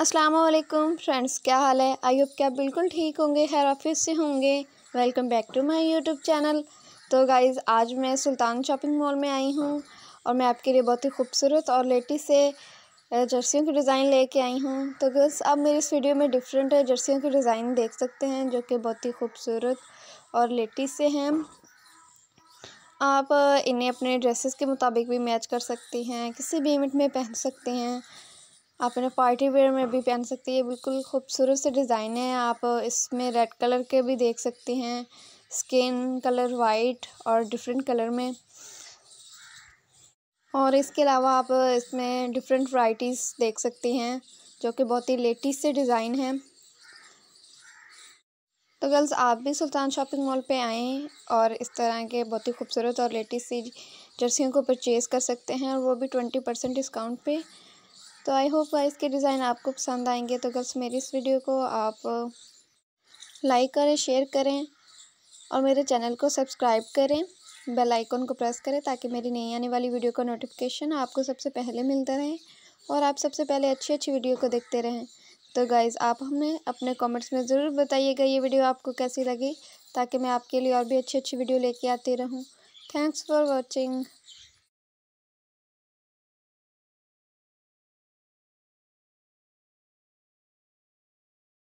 अस्सलाम वालेकुम फ्रेंड्स क्या हाल है आई होप क्या बिल्कुल ठीक होंगे हेर ऑफिस से होंगे welcome back to my YouTube channel तो गाइज़ आज मैं सुल्तान शॉपिंग मॉल में आई हूँ और मैं आपके लिए बहुत ही खूबसूरत और लेटेस्ट से जर्सियों की डिज़ाइन लेके आई हूँ तो गर्ल्स आप मेरे इस वीडियो में डिफरेंट जर्सियों की डिज़ाइन देख सकते हैं जो कि बहुत ही खूबसूरत और लेटेस्ट से हैं आप इन्हें अपने ड्रेसेस के मुताबिक भी मैच कर सकती हैं किसी भी इवेंट में पहन सकती हैं आप इन्हें पार्टी वेयर में भी पहन सकती है बिल्कुल खूबसूरत से डिज़ाइन है आप इसमें रेड कलर के भी देख सकती हैं स्किन कलर वाइट और डिफरेंट कलर में और इसके अलावा आप इसमें डिफरेंट वाइटीज़ देख सकती हैं जो कि बहुत ही लेटेस्ट से डिज़ाइन है तो गर्ल्स आप भी सुल्तान शॉपिंग मॉल पे आएँ और इस तरह के बहुत ही खूबसूरत और लेटेस्ट सी जर्सियों को परचेज़ कर सकते हैं और वो भी ट्वेंटी परसेंट डिस्काउंट पे तो आई होप गाइस के डिज़ाइन आपको पसंद आएंगे तो गर्ल्स मेरी इस वीडियो को आप लाइक uh, करें शेयर करें और मेरे चैनल को सब्सक्राइब करें बेल आइकन को प्रेस करें ताकि मेरी नई आने वाली वीडियो का नोटिफिकेशन आपको सबसे पहले मिलता रहे और आप सबसे पहले अच्छी अच्छी वीडियो को देखते रहें तो गाइज़ आप हमें अपने कमेंट्स में ज़रूर बताइएगा ये वीडियो आपको कैसी लगी ताकि मैं आपके लिए और भी अच्छी अच्छी वीडियो लेके आती रहूँ थैंक्स फॉर वॉचिंग